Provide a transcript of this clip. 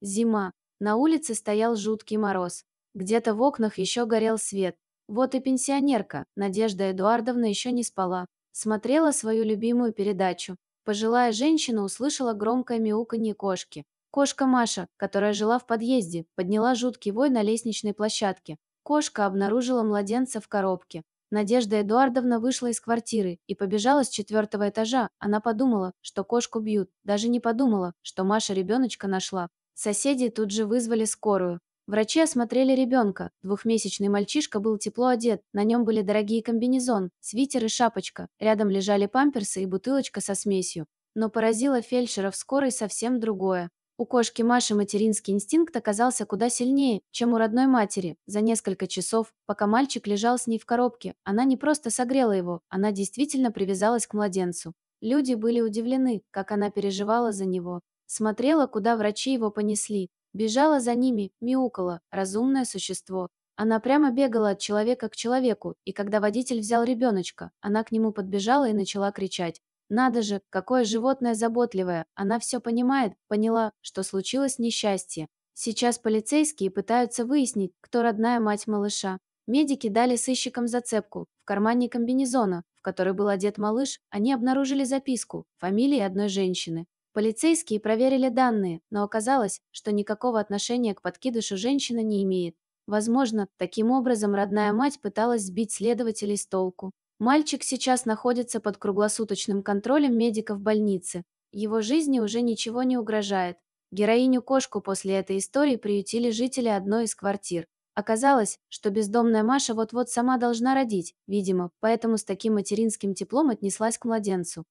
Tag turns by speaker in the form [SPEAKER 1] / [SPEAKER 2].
[SPEAKER 1] Зима. На улице стоял жуткий мороз. Где-то в окнах еще горел свет. Вот и пенсионерка, Надежда Эдуардовна еще не спала. Смотрела свою любимую передачу. Пожилая женщина услышала громкое мяуканье кошки. Кошка Маша, которая жила в подъезде, подняла жуткий вой на лестничной площадке. Кошка обнаружила младенца в коробке. Надежда Эдуардовна вышла из квартиры и побежала с четвертого этажа. Она подумала, что кошку бьют. Даже не подумала, что Маша ребеночка нашла. Соседи тут же вызвали скорую. Врачи осмотрели ребенка. Двухмесячный мальчишка был тепло одет, на нем были дорогие комбинезон, свитер и шапочка. Рядом лежали памперсы и бутылочка со смесью. Но поразило фельдшеров скорой совсем другое. У кошки Маши материнский инстинкт оказался куда сильнее, чем у родной матери. За несколько часов, пока мальчик лежал с ней в коробке, она не просто согрела его, она действительно привязалась к младенцу. Люди были удивлены, как она переживала за него. Смотрела, куда врачи его понесли, бежала за ними, мяукала, разумное существо. Она прямо бегала от человека к человеку, и когда водитель взял ребеночка, она к нему подбежала и начала кричать. Надо же, какое животное заботливое, она все понимает, поняла, что случилось несчастье. Сейчас полицейские пытаются выяснить, кто родная мать малыша. Медики дали сыщикам зацепку. В кармане комбинезона, в который был одет малыш, они обнаружили записку, фамилии одной женщины полицейские проверили данные но оказалось что никакого отношения к подкидышу женщина не имеет возможно таким образом родная мать пыталась сбить следователей с толку мальчик сейчас находится под круглосуточным контролем медиков больницы его жизни уже ничего не угрожает героиню кошку после этой истории приютили жители одной из квартир Оказалось, что бездомная Маша вот-вот сама должна родить, видимо, поэтому с таким материнским теплом отнеслась к младенцу.